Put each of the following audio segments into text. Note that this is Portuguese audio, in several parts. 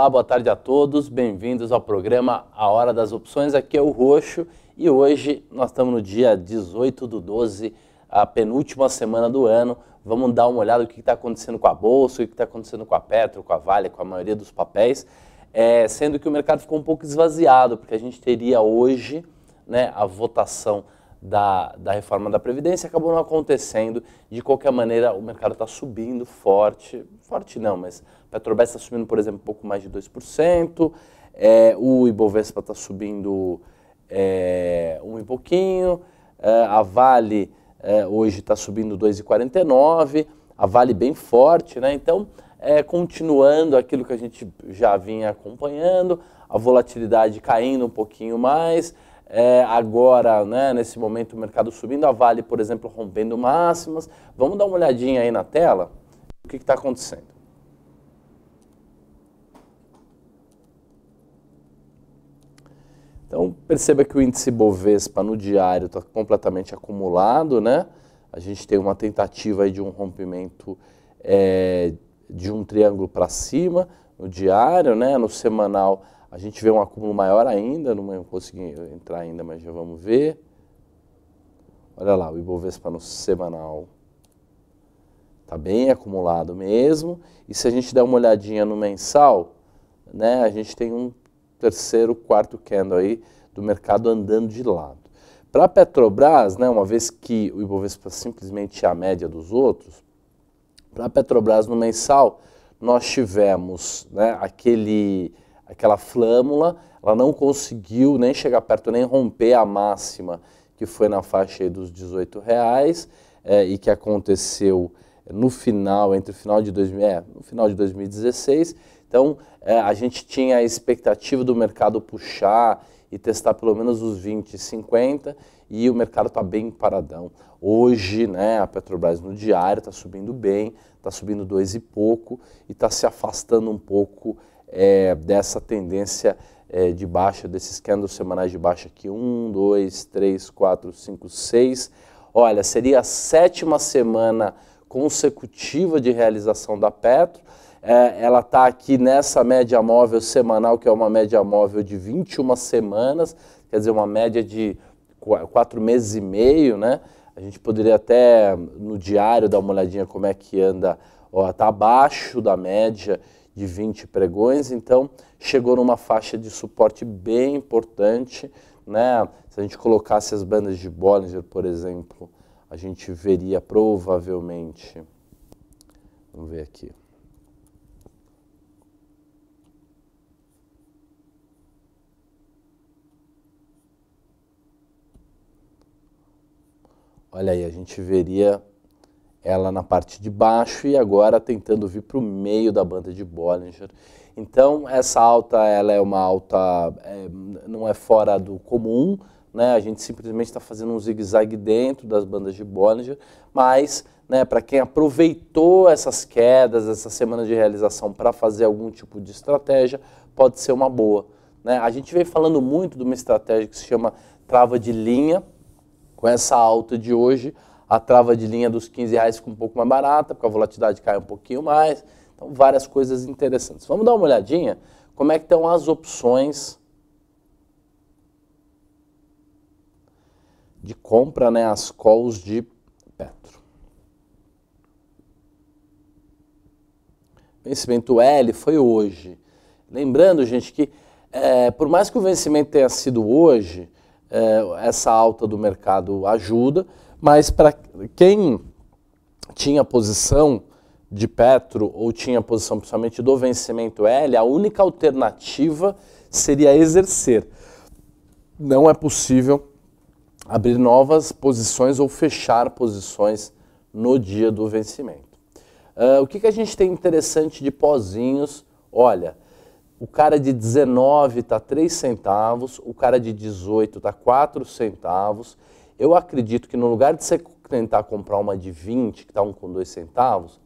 Olá, boa tarde a todos. Bem-vindos ao programa A Hora das Opções. Aqui é o Roxo e hoje nós estamos no dia 18 do 12, a penúltima semana do ano. Vamos dar uma olhada no que está acontecendo com a Bolsa, o que está acontecendo com a Petro, com a Vale, com a maioria dos papéis. É, sendo que o mercado ficou um pouco esvaziado, porque a gente teria hoje né, a votação da, da reforma da Previdência, acabou não acontecendo. De qualquer maneira, o mercado está subindo forte. Forte não, mas Petrobras está subindo, por exemplo, um pouco mais de 2%. É, o Ibovespa está subindo é, um e pouquinho. É, a Vale é, hoje está subindo 2,49. A Vale bem forte, né? Então, é, continuando aquilo que a gente já vinha acompanhando, a volatilidade caindo um pouquinho mais é, agora, né, nesse momento, o mercado subindo, a Vale, por exemplo, rompendo máximas. Vamos dar uma olhadinha aí na tela, o que está acontecendo. Então, perceba que o índice Bovespa no diário está completamente acumulado, né? A gente tem uma tentativa aí de um rompimento é, de um triângulo para cima no diário, né? No semanal a gente vê um acúmulo maior ainda, não consegui entrar ainda, mas já vamos ver. Olha lá, o Ibovespa no semanal está bem acumulado mesmo. E se a gente der uma olhadinha no mensal, né, a gente tem um terceiro, quarto candle aí do mercado andando de lado. Para a Petrobras, né, uma vez que o Ibovespa simplesmente é a média dos outros, para a Petrobras no mensal nós tivemos né, aquele Aquela flâmula, ela não conseguiu nem chegar perto, nem romper a máxima, que foi na faixa dos 18 reais, é, e que aconteceu no final, entre o final de, 2000, é, no final de 2016. Então, é, a gente tinha a expectativa do mercado puxar e testar pelo menos os 20, 50 e o mercado está bem paradão. Hoje, né, a Petrobras no diário está subindo bem, está subindo dois e pouco e está se afastando um pouco é, dessa tendência é, de baixa, desses candles semanais de baixa aqui. Um, dois, três, quatro, cinco, seis. Olha, seria a sétima semana consecutiva de realização da Petro. É, ela está aqui nessa média móvel semanal, que é uma média móvel de 21 semanas, quer dizer, uma média de quatro meses e meio, né? A gente poderia até no diário dar uma olhadinha como é que anda. Está abaixo da média de 20 pregões, então chegou numa faixa de suporte bem importante, né? Se a gente colocasse as bandas de Bollinger, por exemplo, a gente veria provavelmente, vamos ver aqui, Olha aí, a gente veria ela na parte de baixo e agora tentando vir para o meio da banda de Bollinger. Então essa alta ela é uma alta é, não é fora do comum, né? A gente simplesmente está fazendo um zigue-zague dentro das bandas de Bollinger, mas né, para quem aproveitou essas quedas, essa semana de realização para fazer algum tipo de estratégia, pode ser uma boa. Né? A gente vem falando muito de uma estratégia que se chama trava de linha, com essa alta de hoje, a trava de linha dos 15 reais fica um pouco mais barata, porque a volatilidade cai um pouquinho mais. Então, várias coisas interessantes. Vamos dar uma olhadinha como é que estão as opções de compra, né, as calls de Petro. Vencimento L foi hoje. Lembrando, gente, que é, por mais que o vencimento tenha sido hoje, é, essa alta do mercado ajuda, mas para quem tinha posição de Petro ou tinha posição principalmente do vencimento L, a única alternativa seria exercer. Não é possível abrir novas posições ou fechar posições no dia do vencimento. Uh, o que, que a gente tem interessante de pozinhos? Olha, o cara de 19 está 3 centavos, o cara de 18 está 4 centavos eu acredito que no lugar de você tentar comprar uma de 20, que está um com dois centavos,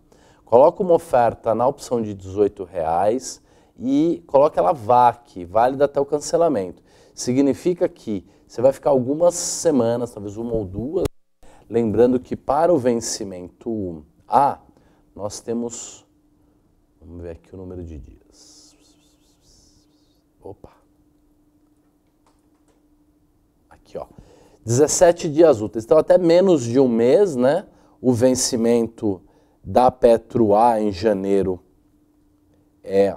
coloca uma oferta na opção de 18 reais e coloca ela VAC, válida até o cancelamento. Significa que você vai ficar algumas semanas, talvez uma ou duas, lembrando que para o vencimento A, nós temos, vamos ver aqui o número de dias. Opa. Aqui, ó. 17 dias úteis. Então, até menos de um mês, né? O vencimento da Petroá em janeiro é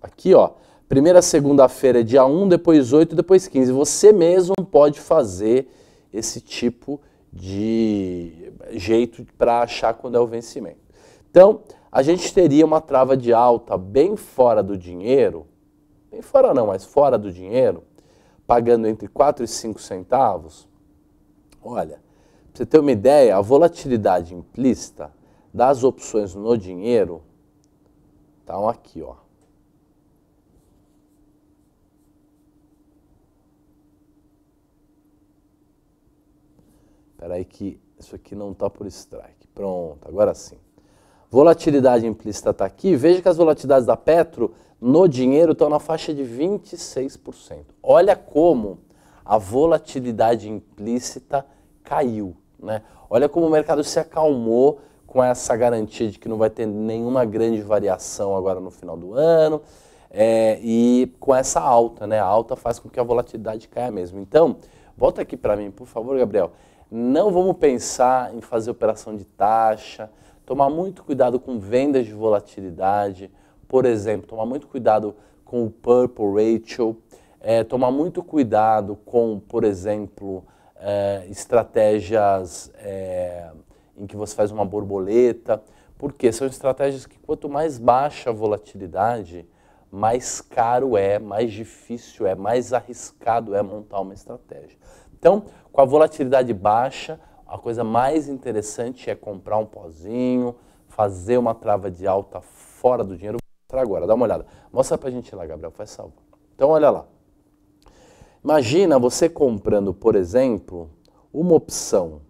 aqui, ó. Primeira segunda-feira é dia 1, depois 8, depois 15. Você mesmo pode fazer esse tipo de jeito para achar quando é o vencimento. Então, a gente teria uma trava de alta bem fora do dinheiro, bem fora não, mas fora do dinheiro, pagando entre 4 e 5 centavos, olha, para você ter uma ideia, a volatilidade implícita das opções no dinheiro estão tá aqui, ó. Espera aí que isso aqui não está por strike. Pronto, agora sim. Volatilidade implícita está aqui. Veja que as volatilidades da Petro no dinheiro estão na faixa de 26%. Olha como a volatilidade implícita caiu. Né? Olha como o mercado se acalmou com essa garantia de que não vai ter nenhuma grande variação agora no final do ano. É, e com essa alta, né? A alta faz com que a volatilidade caia mesmo. Então, volta aqui para mim, por favor, Gabriel. Não vamos pensar em fazer operação de taxa, Tomar muito cuidado com vendas de volatilidade, por exemplo, tomar muito cuidado com o purple ratio, é, tomar muito cuidado com, por exemplo, é, estratégias é, em que você faz uma borboleta, porque são estratégias que quanto mais baixa a volatilidade, mais caro é, mais difícil é, mais arriscado é montar uma estratégia. Então, com a volatilidade baixa, a coisa mais interessante é comprar um pozinho, fazer uma trava de alta fora do dinheiro. Vou mostrar agora, dá uma olhada. Mostra pra gente lá, Gabriel, faz salva. Então olha lá. Imagina você comprando, por exemplo, uma opção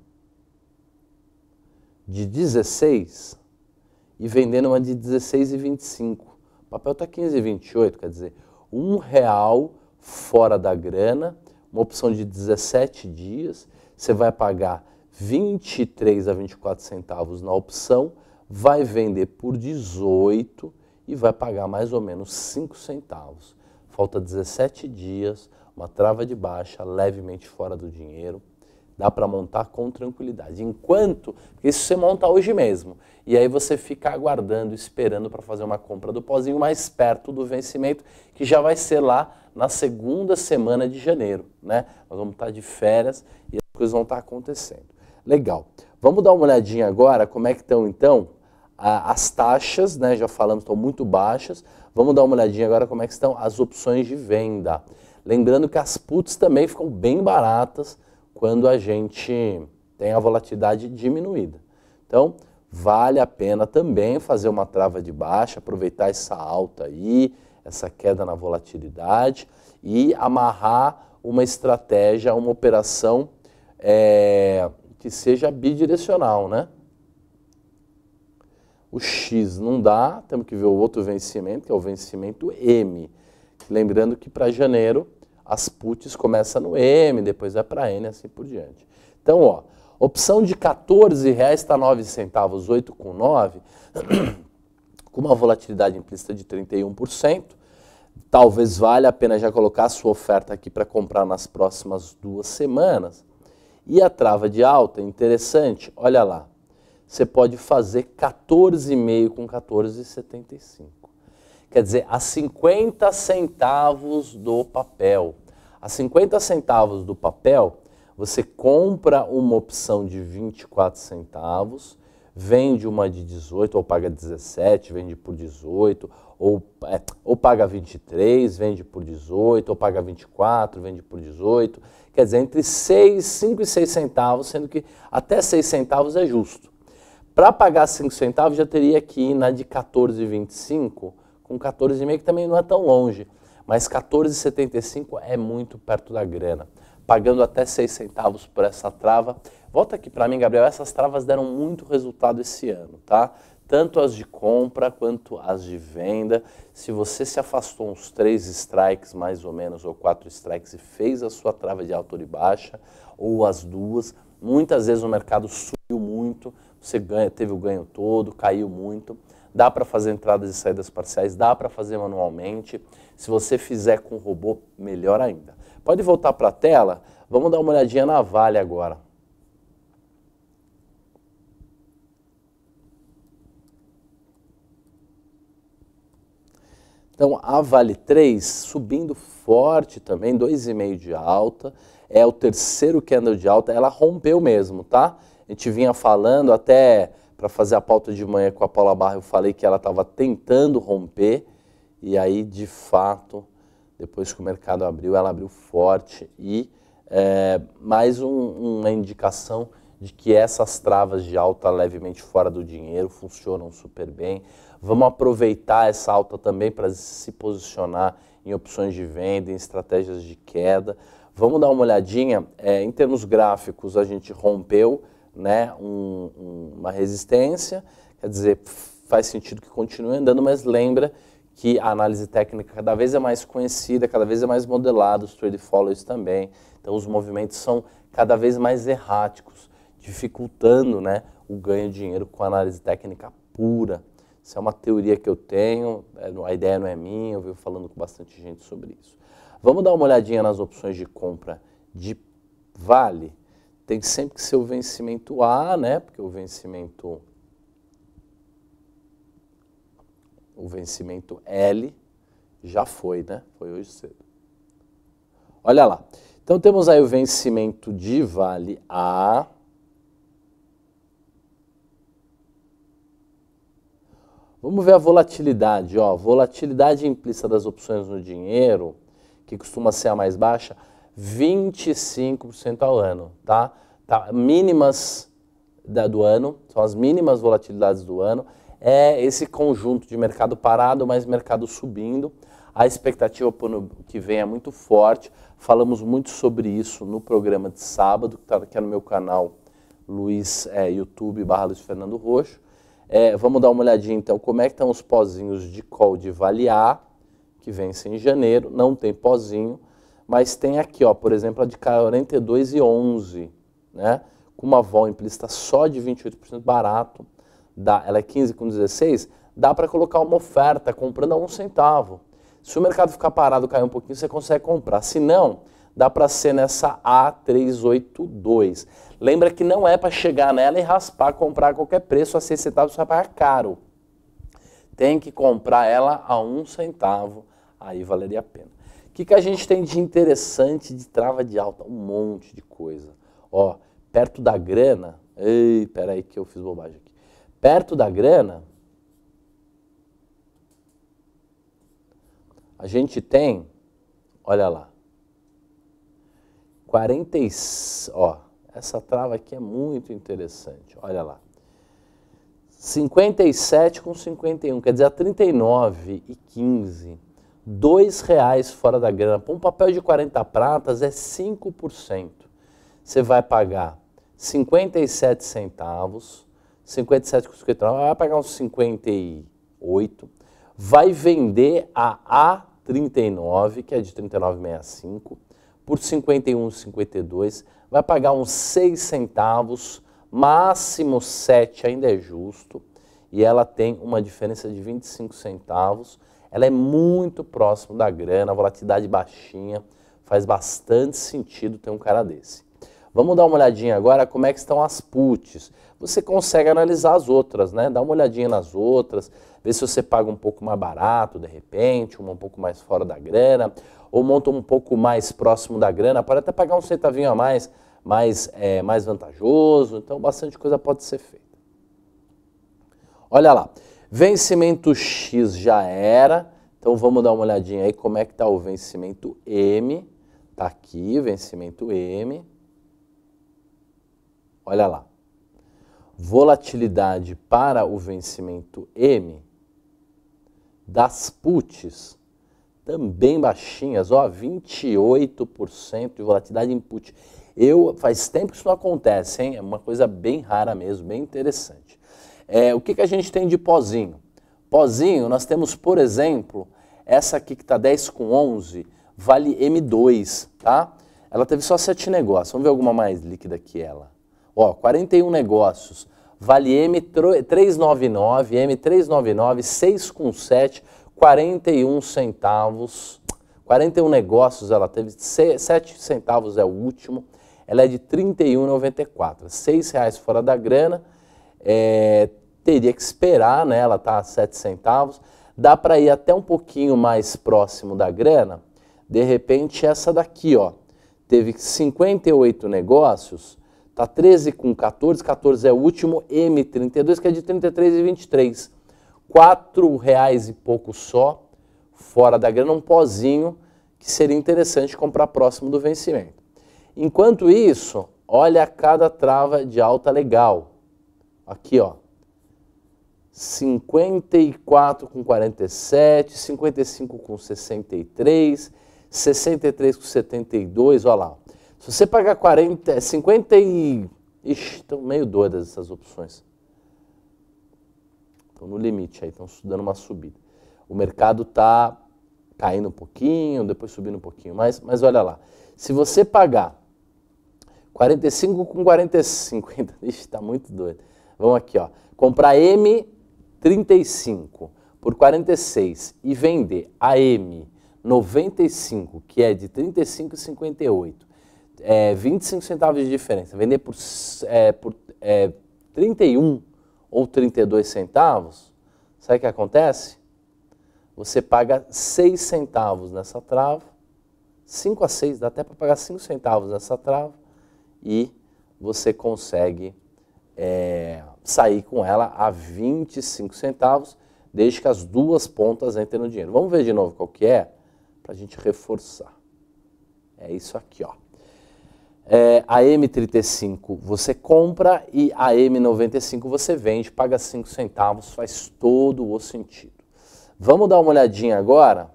de 16 e vendendo uma de 16,25. O papel está 15,28, quer dizer, um real fora da grana, uma opção de 17 dias, você vai pagar 23 a 24 centavos na opção, vai vender por 18 e vai pagar mais ou menos 5 centavos. Falta 17 dias, uma trava de baixa, levemente fora do dinheiro. Dá para montar com tranquilidade. Enquanto, isso você monta hoje mesmo. E aí você fica aguardando, esperando para fazer uma compra do pozinho mais perto do vencimento, que já vai ser lá na segunda semana de janeiro, né? Nós vamos estar tá de férias e as coisas vão estar tá acontecendo. Legal. Vamos dar uma olhadinha agora como é que estão então as taxas, né? Já falamos, estão muito baixas. Vamos dar uma olhadinha agora como é que estão as opções de venda. Lembrando que as puts também ficam bem baratas quando a gente tem a volatilidade diminuída. Então, vale a pena também fazer uma trava de baixa, aproveitar essa alta aí, essa queda na volatilidade e amarrar uma estratégia, uma operação é, que seja bidirecional, né? O X não dá, temos que ver o outro vencimento, que é o vencimento M. Lembrando que para janeiro as puts começam no M, depois vai é para N assim por diante. Então, ó, opção de R$ 14,00 está 9 centavos, 8,9, com uma volatilidade implícita de 31%. Talvez valha a pena já colocar a sua oferta aqui para comprar nas próximas duas semanas. E a trava de alta, interessante, olha lá. Você pode fazer 14,5 com 14,75. Quer dizer, a 50 centavos do papel. A 50 centavos do papel, você compra uma opção de 24 centavos, vende uma de 18 ou paga 17, vende por 18, ou, é, ou paga 23, vende por 18, ou paga 24, vende por 18. Quer dizer, entre 6, 5 e 6 centavos, sendo que até 6 centavos é justo. Para pagar 5 centavos, já teria que ir na de 14,25 com 14,5, que também não é tão longe. Mas 14,75 é muito perto da grana pagando até seis centavos por essa trava. Volta aqui para mim, Gabriel, essas travas deram muito resultado esse ano, tá? Tanto as de compra quanto as de venda. Se você se afastou uns três strikes, mais ou menos, ou quatro strikes, e fez a sua trava de alta e baixa, ou as duas, muitas vezes o mercado subiu muito, você ganha, teve o ganho todo, caiu muito. Dá para fazer entradas e saídas parciais, dá para fazer manualmente. Se você fizer com robô, melhor ainda. Pode voltar para a tela? Vamos dar uma olhadinha na Vale agora. Então, a Vale 3 subindo forte também, 2,5 de alta. É o terceiro candle de alta, ela rompeu mesmo, tá? A gente vinha falando até para fazer a pauta de manhã com a Paula Barra, eu falei que ela estava tentando romper e aí, de fato, depois que o mercado abriu, ela abriu forte e é, mais um, uma indicação de que essas travas de alta levemente fora do dinheiro funcionam super bem. Vamos aproveitar essa alta também para se posicionar em opções de venda, em estratégias de queda. Vamos dar uma olhadinha. É, em termos gráficos, a gente rompeu né, um, um, uma resistência, quer dizer, faz sentido que continue andando, mas lembra que a análise técnica cada vez é mais conhecida, cada vez é mais modelada, os trade followers também. Então os movimentos são cada vez mais erráticos, dificultando né, o ganho de dinheiro com a análise técnica pura. Isso é uma teoria que eu tenho, é, a ideia não é minha, eu venho falando com bastante gente sobre isso. Vamos dar uma olhadinha nas opções de compra de Vale. Tem sempre que ser o vencimento A, né? Porque o vencimento o vencimento L já foi, né? Foi hoje cedo. Olha lá. Então temos aí o vencimento de vale A. Vamos ver a volatilidade, ó. Volatilidade implícita das opções no dinheiro, que costuma ser a mais baixa, 25% ao ano, tá? Tá mínimas da, do ano, são as mínimas volatilidades do ano é esse conjunto de mercado parado, mas mercado subindo. A expectativa para o que vem é muito forte. Falamos muito sobre isso no programa de sábado, que está aqui no meu canal Luiz é, YouTube barra Luiz Fernando Roxo. É, vamos dar uma olhadinha então como é que estão os pozinhos de call de Valiar, que vence em janeiro, não tem pozinho, mas tem aqui, ó, por exemplo, a de 42 e 11, né? Com uma vol implícita só de 28% barato, dá, ela é 15 com 16, dá para colocar uma oferta comprando a um centavo. Se o mercado ficar parado, cair um pouquinho, você consegue comprar. Se não, dá para ser nessa A382. Lembra que não é para chegar nela e raspar, comprar a qualquer preço, a 6 centavos você vai pagar caro. Tem que comprar ela a um centavo, aí valeria a pena. O que, que a gente tem de interessante de trava de alta? Um monte de coisa. Ó, perto da grana... Ei, peraí que eu fiz bobagem aqui perto da grana, a gente tem, olha lá, 40, ó, essa trava aqui é muito interessante, olha lá. 57 com 51, quer dizer, a 39 e 15, dois reais fora da grana. Para um papel de 40 pratas é 5%. Você vai pagar 57 centavos 57 com 59, é vai pagar uns 58, vai vender a A39, que é de 39,65, por 51,52, vai pagar uns 6 centavos, máximo 7 ainda é justo, e ela tem uma diferença de 25 centavos, ela é muito próximo da grana, volatilidade baixinha, faz bastante sentido ter um cara desse. Vamos dar uma olhadinha agora como é que estão as puts. Você consegue analisar as outras, né? Dá uma olhadinha nas outras, ver se você paga um pouco mais barato de repente, uma um pouco mais fora da grana, ou monta um pouco mais próximo da grana, para até pagar um centavinho a mais, mais, é, mais vantajoso. Então, bastante coisa pode ser feita. Olha lá, vencimento X já era. Então vamos dar uma olhadinha aí como é que está o vencimento M. Está aqui, vencimento M. Olha lá. Volatilidade para o vencimento M das puts, também baixinhas, ó, 28% de volatilidade em put. Eu, faz tempo que isso não acontece, hein? É uma coisa bem rara mesmo, bem interessante. É, o que, que a gente tem de pozinho? Pozinho, nós temos, por exemplo, essa aqui que está 10 com 11, vale M2, tá? Ela teve só 7 negócios. Vamos ver alguma mais líquida que ela. Ó, 41 negócios. Vale M399, M399, 6 com 7, 41 centavos. 41 negócios, ela teve 7 centavos é o último. Ela é de R$ 31,94. R$ reais fora da grana. É, teria que esperar, né? Ela está a 7 centavos. Dá para ir até um pouquinho mais próximo da grana. De repente, essa daqui, ó, teve 58 negócios, Está 13 com 14, 14 é o último, M32, que é de 33 e 23. 4 reais e pouco só, fora da grana, um pozinho que seria interessante comprar próximo do vencimento. Enquanto isso, olha cada trava de alta legal. Aqui, ó. 54 com 47, 55 com 63, 63 com 72, olha lá. Se você pagar 40, 50 e. Ixi, estão meio doidas essas opções. Estão no limite aí, estão dando uma subida. O mercado está caindo um pouquinho, depois subindo um pouquinho mais, mas olha lá. Se você pagar 45 com 45, ixi, está muito doido. Vamos aqui, ó. Comprar M35 por 46 e vender a M95, que é de 35,58 é, 25 centavos de diferença, vender por, é, por é, 31 ou 32 centavos, sabe o que acontece? Você paga 6 centavos nessa trava, 5 a 6, dá até para pagar 5 centavos nessa trava, e você consegue é, sair com ela a 25 centavos, desde que as duas pontas entrem no dinheiro. Vamos ver de novo qual que é, para a gente reforçar. É isso aqui, ó é, a M35 você compra e a M95 você vende, paga 5 centavos, faz todo o sentido. Vamos dar uma olhadinha agora?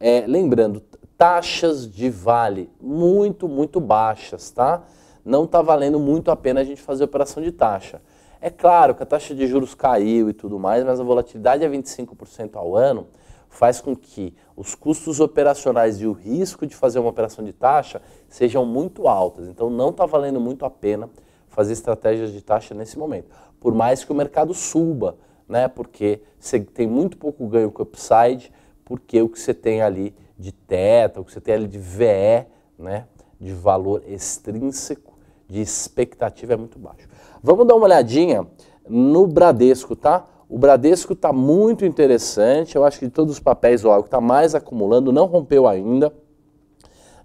É, lembrando, taxas de vale muito, muito baixas, tá? Não está valendo muito a pena a gente fazer operação de taxa. É claro que a taxa de juros caiu e tudo mais, mas a volatilidade é 25% ao ano faz com que os custos operacionais e o risco de fazer uma operação de taxa sejam muito altos. Então não está valendo muito a pena fazer estratégias de taxa nesse momento. Por mais que o mercado suba, né? Porque você tem muito pouco ganho com upside, porque o que você tem ali de teta, o que você tem ali de VE, né? De valor extrínseco, de expectativa é muito baixo. Vamos dar uma olhadinha no Bradesco, tá? O Bradesco está muito interessante, eu acho que de todos os papéis, o que está mais acumulando, não rompeu ainda.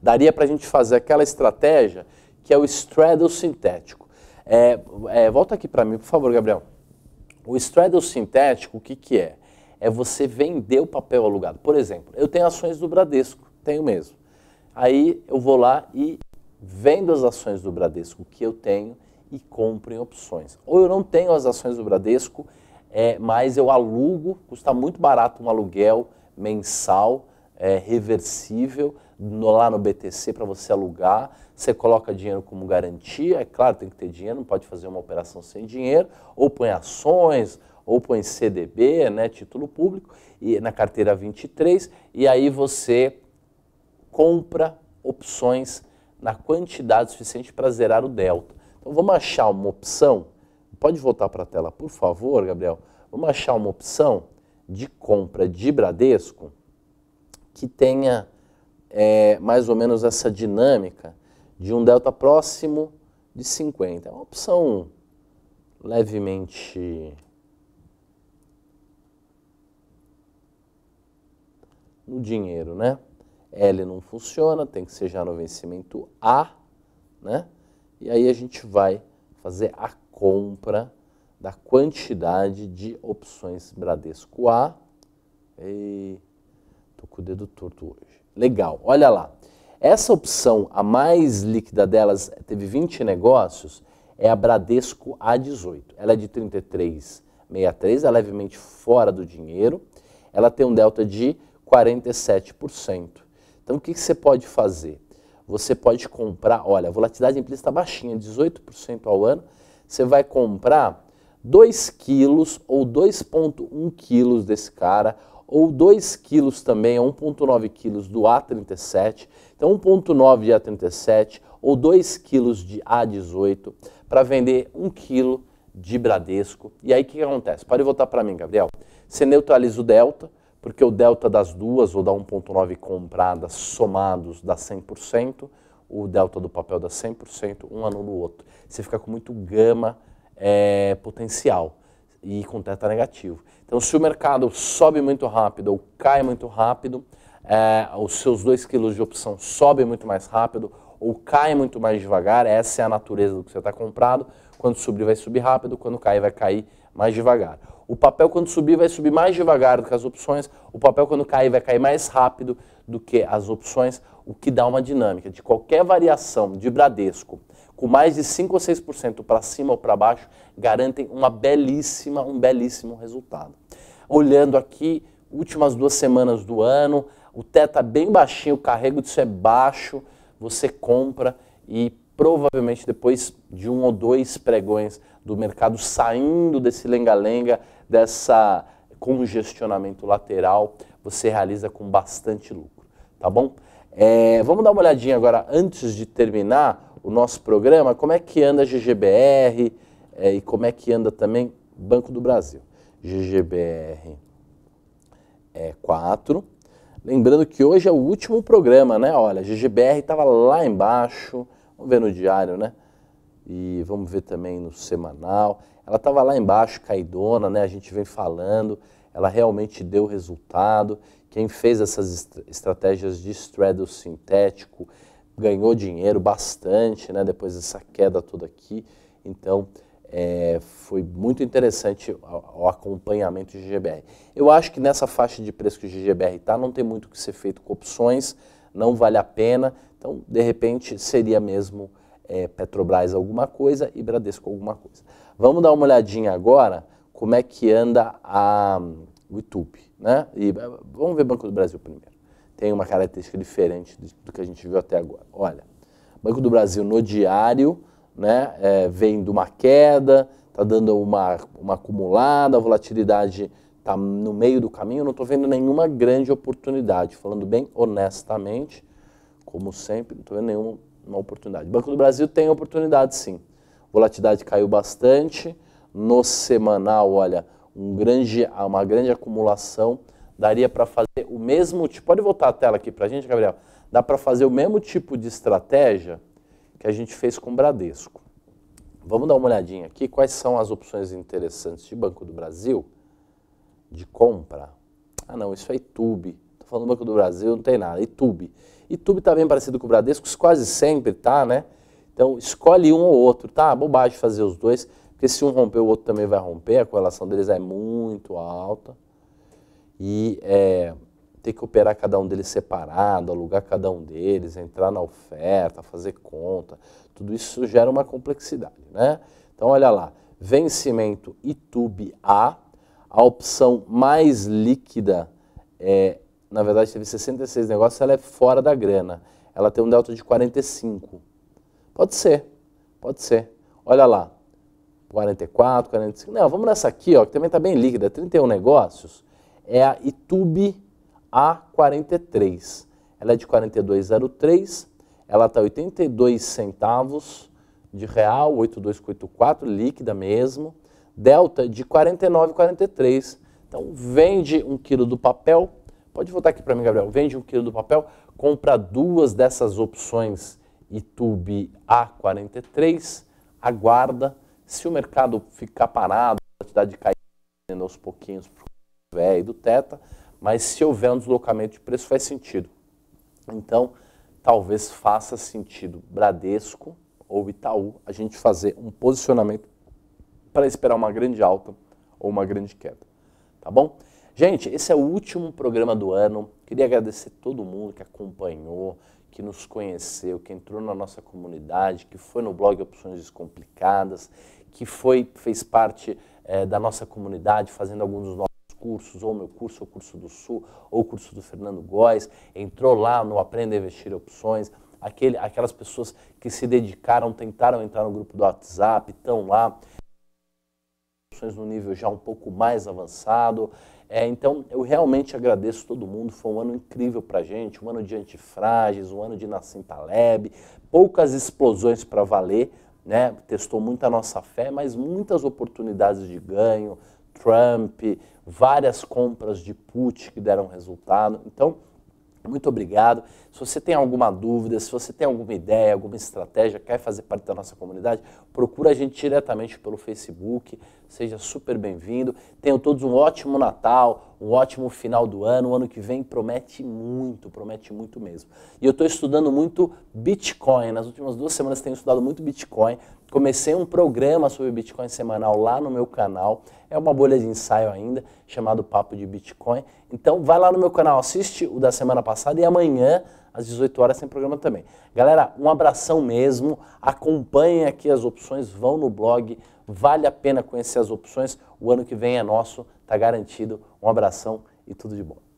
Daria para a gente fazer aquela estratégia que é o straddle sintético. É, é, volta aqui para mim, por favor, Gabriel. O straddle sintético, o que, que é? É você vender o papel alugado. Por exemplo, eu tenho ações do Bradesco, tenho mesmo. Aí eu vou lá e vendo as ações do Bradesco que eu tenho e compro em opções. Ou eu não tenho as ações do Bradesco, é, mas eu alugo, custa muito barato um aluguel mensal, é, reversível, no, lá no BTC para você alugar. Você coloca dinheiro como garantia, é claro, tem que ter dinheiro, não pode fazer uma operação sem dinheiro, ou põe ações, ou põe CDB, né, título público, e na carteira 23, e aí você compra opções na quantidade suficiente para zerar o delta. Então vamos achar uma opção Pode voltar para a tela, por favor, Gabriel. Vamos achar uma opção de compra de Bradesco que tenha é, mais ou menos essa dinâmica de um delta próximo de 50. É uma opção levemente no dinheiro, né? L não funciona, tem que ser já no vencimento A, né? E aí a gente vai fazer a compra da quantidade de opções Bradesco A. Estou tô com o dedo torto hoje. Legal, olha lá. Essa opção, a mais líquida delas, teve 20 negócios, é a Bradesco A18. Ela é de 33,63, é levemente fora do dinheiro. Ela tem um delta de 47%. Então, o que, que você pode fazer? Você pode comprar, olha, a volatilidade implícita tá baixinha, 18% ao ano, você vai comprar 2 quilos ou 2,1 quilos desse cara, ou 2 quilos também, é ou 1,9 quilos do A37. Então, 1,9 de A37 ou 2 quilos de A18 para vender 1 quilo de Bradesco. E aí o que, que acontece? Pode voltar para mim, Gabriel. Você neutraliza o delta, porque o delta das duas ou da 1,9 compradas somados dá 100% o delta do papel dá 100%, um anula o outro. Você fica com muito gama é, potencial e com teta negativo. Então, se o mercado sobe muito rápido ou cai muito rápido, é, os seus 2 quilos de opção sobem muito mais rápido ou caem muito mais devagar, essa é a natureza do que você está comprado. Quando subir, vai subir rápido, quando cair, vai cair mais devagar. O papel, quando subir, vai subir mais devagar do que as opções. O papel, quando cair, vai cair mais rápido do que as opções, o que dá uma dinâmica de qualquer variação de Bradesco com mais de 5 ou 6% para cima ou para baixo, garantem uma belíssima, um belíssimo resultado. Olhando aqui, últimas duas semanas do ano, o teto está bem baixinho, o carrego disso é baixo, você compra e provavelmente depois de um ou dois pregões do mercado saindo desse lenga-lenga, dessa congestionamento lateral, você realiza com bastante lucro, tá bom? É, vamos dar uma olhadinha agora, antes de terminar o nosso programa, como é que anda a GGBR é, e como é que anda também Banco do Brasil. GGBR é 4. Lembrando que hoje é o último programa, né? Olha, GGBR estava lá embaixo, vamos ver no diário, né? E vamos ver também no semanal. Ela estava lá embaixo, caidona, né? A gente vem falando, ela realmente deu resultado. Quem fez essas est estratégias de straddle sintético ganhou dinheiro bastante, né? Depois dessa queda toda aqui. Então, é, foi muito interessante o acompanhamento de GGBR. Eu acho que nessa faixa de preço que o GGBR está, não tem muito o que ser feito com opções, não vale a pena. Então, de repente, seria mesmo é, Petrobras alguma coisa e Bradesco alguma coisa. Vamos dar uma olhadinha agora como é que anda a, o YouTube, né? E é, vamos ver Banco do Brasil primeiro. Tem uma característica diferente do que a gente viu até agora. Olha, Banco do Brasil no diário, né? É, vem de uma queda, tá dando uma, uma acumulada, a volatilidade tá no meio do caminho, não estou vendo nenhuma grande oportunidade, falando bem honestamente, como sempre, não estou vendo nenhuma uma oportunidade. O Banco do Brasil tem oportunidade, sim. Volatilidade caiu bastante. No semanal, olha, um grande, uma grande acumulação. Daria para fazer o mesmo tipo. Pode voltar a tela aqui para a gente, Gabriel? Dá para fazer o mesmo tipo de estratégia que a gente fez com o Bradesco. Vamos dar uma olhadinha aqui quais são as opções interessantes de Banco do Brasil de compra. Ah, não, isso é YouTube falando do Banco do Brasil, não tem nada. Itube. Itube está bem parecido com o Bradesco, quase sempre tá, né? Então, escolhe um ou outro, tá? Bobagem fazer os dois, porque se um romper, o outro também vai romper, a correlação deles é muito alta. E é, ter que operar cada um deles separado, alugar cada um deles, entrar na oferta, fazer conta, tudo isso gera uma complexidade, né? Então, olha lá, vencimento Itube A, a opção mais líquida é na verdade teve 66 negócios, ela é fora da grana. Ela tem um delta de 45. Pode ser, pode ser. Olha lá, 44, 45. Não, vamos nessa aqui, ó, que também está bem líquida, 31 negócios. É a Itube A43. Ela é de 42,03, ela está 82 centavos de real, 82,84, líquida mesmo. Delta de 49,43. Então vende um quilo do papel Pode voltar aqui para mim, Gabriel. Vende um quilo do papel, compra duas dessas opções ITUB A43, aguarda. Se o mercado ficar parado, a quantidade caindo aos pouquinhos para o VE e do TETA, mas se houver um deslocamento de preço, faz sentido. Então, talvez faça sentido Bradesco ou Itaú a gente fazer um posicionamento para esperar uma grande alta ou uma grande queda. Tá bom? Gente, esse é o último programa do ano. Queria agradecer todo mundo que acompanhou, que nos conheceu, que entrou na nossa comunidade, que foi no blog Opções Descomplicadas, que foi fez parte é, da nossa comunidade fazendo alguns dos nossos cursos, ou meu curso, ou curso do Sul, ou curso do Fernando Góes, entrou lá no Aprenda a Investir Opções, aquele, aquelas pessoas que se dedicaram, tentaram entrar no grupo do WhatsApp, estão lá discussões no nível já um pouco mais avançado. É, então, eu realmente agradeço todo mundo. Foi um ano incrível para a gente, um ano de antifrágeis, um ano de Nassim Taleb, poucas explosões para valer, né? testou muito a nossa fé, mas muitas oportunidades de ganho, Trump, várias compras de Putin que deram resultado. Então, muito obrigado. Se você tem alguma dúvida, se você tem alguma ideia, alguma estratégia, quer fazer parte da nossa comunidade, procura a gente diretamente pelo Facebook. Seja super bem-vindo. Tenham todos um ótimo Natal, um ótimo final do ano. O ano que vem promete muito, promete muito mesmo. E eu estou estudando muito Bitcoin. Nas últimas duas semanas tenho estudado muito Bitcoin. Comecei um programa sobre Bitcoin semanal lá no meu canal. É uma bolha de ensaio ainda, chamado Papo de Bitcoin. Então vai lá no meu canal, assiste o da semana passada e amanhã às 18 horas tem programa também. Galera, um abração mesmo. Acompanhem aqui as opções, vão no blog. Vale a pena conhecer as opções. O ano que vem é nosso, tá garantido. Um abração e tudo de bom.